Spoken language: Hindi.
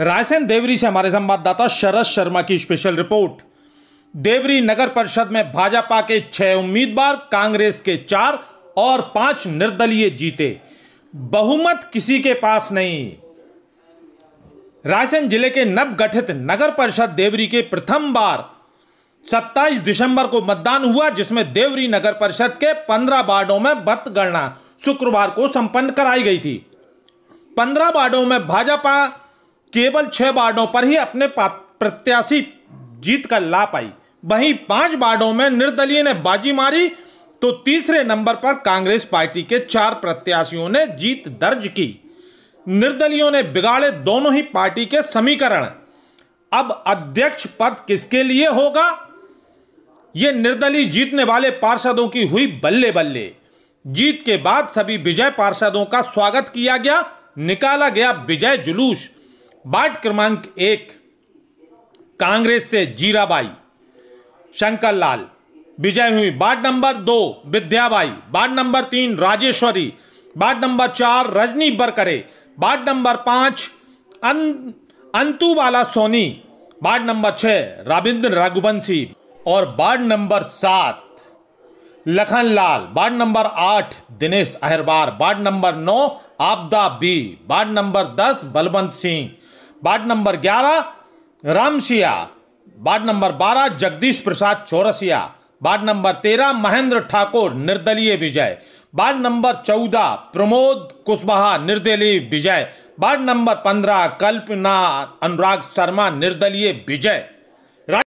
रायसेन देवरी से हमारे संवाददाता शरद शर्मा की स्पेशल रिपोर्ट देवरी नगर परिषद में भाजपा के छह उम्मीदवार कांग्रेस के चार और पांच निर्दलीय जीते बहुमत किसी के पास नहीं रायसेन जिले के नवगठित नगर परिषद देवरी के प्रथम बार 27 दिसंबर को मतदान हुआ जिसमें देवरी नगर परिषद के 15 वार्डों में मतगणना शुक्रवार को संपन्न कराई गई थी 15 वार्डों में भाजपा केवल छह वार्डों पर ही अपने प्रत्याशी जीत कर ला पाई वहीं पांच वार्डों में निर्दलीय ने बाजी मारी तो तीसरे नंबर पर कांग्रेस पार्टी के चार प्रत्याशियों ने जीत दर्ज की निर्दलियों ने बिगाड़े दोनों ही पार्टी के समीकरण अब अध्यक्ष पद किसके लिए होगा यह निर्दलीय जीतने वाले पार्षदों की हुई बल्ले बल्ले जीत के बाद सभी विजय पार्षदों का स्वागत किया गया निकाला गया विजय जुलूस वार्ड क्रमांक एक कांग्रेस से जीराबाई शंकर लाल विजय हुई वार्ड नंबर दो विद्याबाई वार्ड नंबर तीन राजेश्वरी वार्ड नंबर चार रजनी बरकरे वार्ड नंबर पाँच अं, अंतूवाला सोनी वार्ड नंबर छः राबिंद्र रघुवंशी और वार्ड नंबर सात लखन लाल वार्ड नंबर आठ दिनेश अहरवार वार्ड नंबर नौ आपदा बी वार्ड नंबर दस बलवंत सिंह वार्ड नंबर ग्यारह रामसिया वार्ड नंबर बारह जगदीश प्रसाद चौरसिया वार्ड नंबर तेरह महेंद्र ठाकुर निर्दलीय विजय वार्ड नंबर चौदह प्रमोद कुशवाहा निर्दलीय विजय वार्ड नंबर पंद्रह कल्पना अनुराग शर्मा निर्दलीय विजय